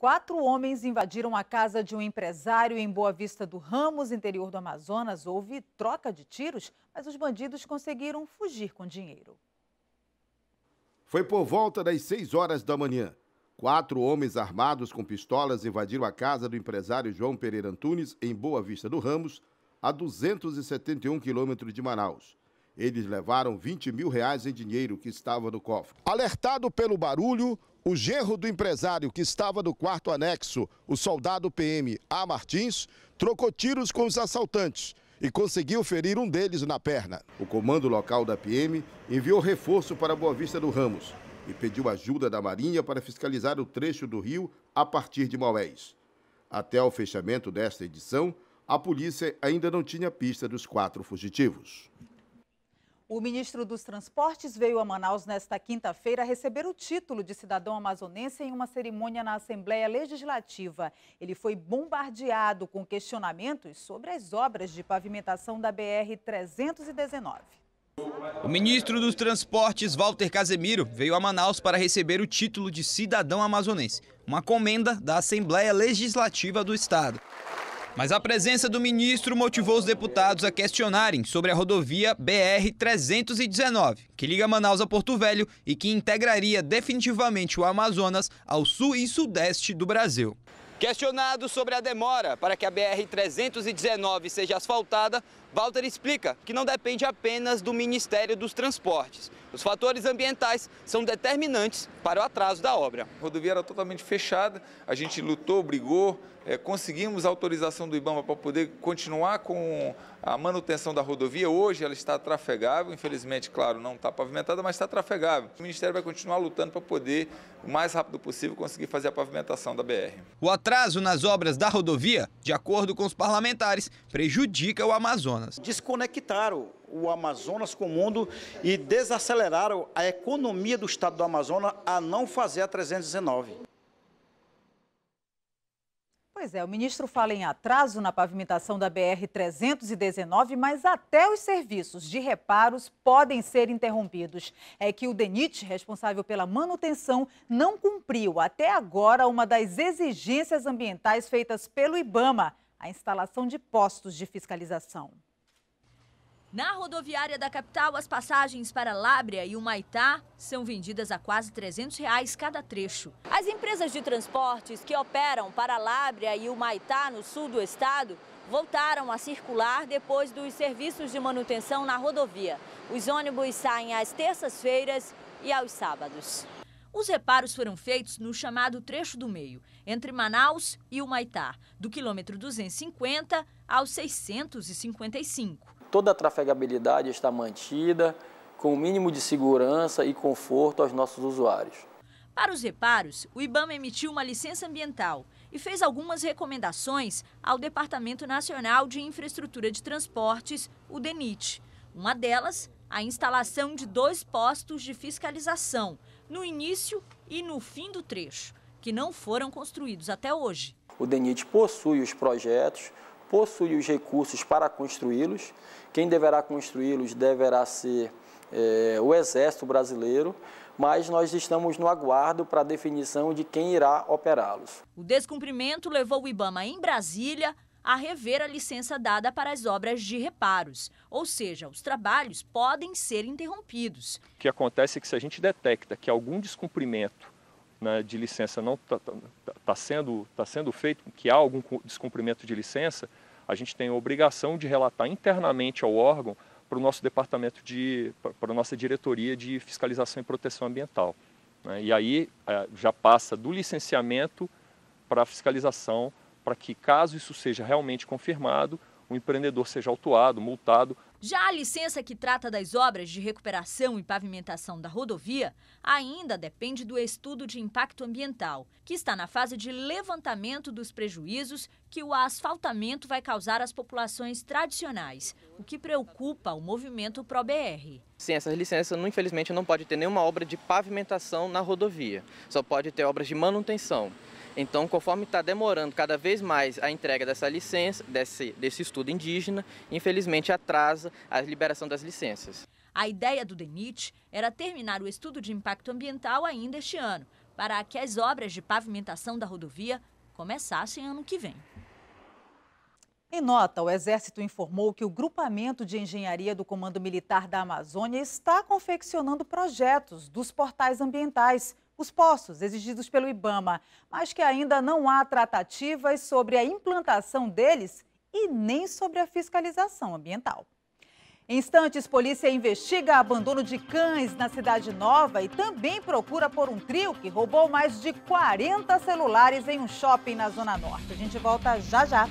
Quatro homens invadiram a casa de um empresário em Boa Vista do Ramos, interior do Amazonas. Houve troca de tiros, mas os bandidos conseguiram fugir com dinheiro. Foi por volta das 6 horas da manhã. Quatro homens armados com pistolas invadiram a casa do empresário João Pereira Antunes, em Boa Vista do Ramos, a 271 quilômetros de Manaus. Eles levaram 20 mil reais em dinheiro que estava no cofre. Alertado pelo barulho, o genro do empresário que estava no quarto anexo, o soldado PM A. Martins, trocou tiros com os assaltantes e conseguiu ferir um deles na perna. O comando local da PM enviou reforço para Boa Vista do Ramos e pediu ajuda da Marinha para fiscalizar o trecho do rio a partir de Maués. Até o fechamento desta edição, a polícia ainda não tinha pista dos quatro fugitivos. O ministro dos Transportes veio a Manaus nesta quinta-feira receber o título de cidadão amazonense em uma cerimônia na Assembleia Legislativa. Ele foi bombardeado com questionamentos sobre as obras de pavimentação da BR-319. O ministro dos Transportes, Walter Casemiro, veio a Manaus para receber o título de cidadão amazonense, uma comenda da Assembleia Legislativa do Estado. Mas a presença do ministro motivou os deputados a questionarem sobre a rodovia BR-319, que liga Manaus a Porto Velho e que integraria definitivamente o Amazonas ao sul e sudeste do Brasil. Questionado sobre a demora para que a BR-319 seja asfaltada, Walter explica que não depende apenas do Ministério dos Transportes. Os fatores ambientais são determinantes para o atraso da obra. A rodovia era totalmente fechada, a gente lutou, brigou, é, conseguimos a autorização do IBAMA para poder continuar com a manutenção da rodovia hoje ela está trafegável, infelizmente, claro, não está pavimentada, mas está trafegável. O Ministério vai continuar lutando para poder, o mais rápido possível, conseguir fazer a pavimentação da BR. O atraso nas obras da rodovia, de acordo com os parlamentares, prejudica o Amazonas. Desconectaram o Amazonas com o mundo e desaceleraram a economia do estado do Amazonas a não fazer a 319. Pois é, o ministro fala em atraso na pavimentação da BR-319, mas até os serviços de reparos podem ser interrompidos. É que o DENIT, responsável pela manutenção, não cumpriu até agora uma das exigências ambientais feitas pelo IBAMA, a instalação de postos de fiscalização. Na rodoviária da capital, as passagens para Lábrea e Humaitá são vendidas a quase 300 reais cada trecho. As empresas de transportes que operam para Lábrea e Humaitá, no sul do estado, voltaram a circular depois dos serviços de manutenção na rodovia. Os ônibus saem às terças-feiras e aos sábados. Os reparos foram feitos no chamado trecho do meio, entre Manaus e Humaitá, do quilômetro 250 ao 655 toda a trafegabilidade está mantida, com o mínimo de segurança e conforto aos nossos usuários. Para os reparos, o IBAMA emitiu uma licença ambiental e fez algumas recomendações ao Departamento Nacional de Infraestrutura de Transportes, o DENIT. Uma delas, a instalação de dois postos de fiscalização, no início e no fim do trecho, que não foram construídos até hoje. O DENIT possui os projetos, possui os recursos para construí-los. Quem deverá construí-los deverá ser é, o Exército Brasileiro, mas nós estamos no aguardo para a definição de quem irá operá-los. O descumprimento levou o Ibama em Brasília a rever a licença dada para as obras de reparos, ou seja, os trabalhos podem ser interrompidos. O que acontece é que se a gente detecta que algum descumprimento né, de licença não está tá, tá, tá sendo, tá sendo feito, que há algum descumprimento de licença, a gente tem a obrigação de relatar internamente ao órgão para o nosso departamento de, para a nossa diretoria de fiscalização e proteção ambiental. Né? E aí é, já passa do licenciamento para a fiscalização, para que caso isso seja realmente confirmado, o empreendedor seja autuado, multado, já a licença que trata das obras de recuperação e pavimentação da rodovia ainda depende do estudo de impacto ambiental, que está na fase de levantamento dos prejuízos que o asfaltamento vai causar às populações tradicionais, o que preocupa o movimento ProBR. Sim, essas licenças, infelizmente, não pode ter nenhuma obra de pavimentação na rodovia, só pode ter obras de manutenção. Então, conforme está demorando cada vez mais a entrega dessa licença, desse, desse estudo indígena, infelizmente atrasa a liberação das licenças. A ideia do DENIT era terminar o estudo de impacto ambiental ainda este ano, para que as obras de pavimentação da rodovia começassem ano que vem. Em nota, o Exército informou que o Grupamento de Engenharia do Comando Militar da Amazônia está confeccionando projetos dos portais ambientais os postos exigidos pelo IBAMA, mas que ainda não há tratativas sobre a implantação deles e nem sobre a fiscalização ambiental. Em instantes, polícia investiga abandono de cães na Cidade Nova e também procura por um trio que roubou mais de 40 celulares em um shopping na Zona Norte. A gente volta já já.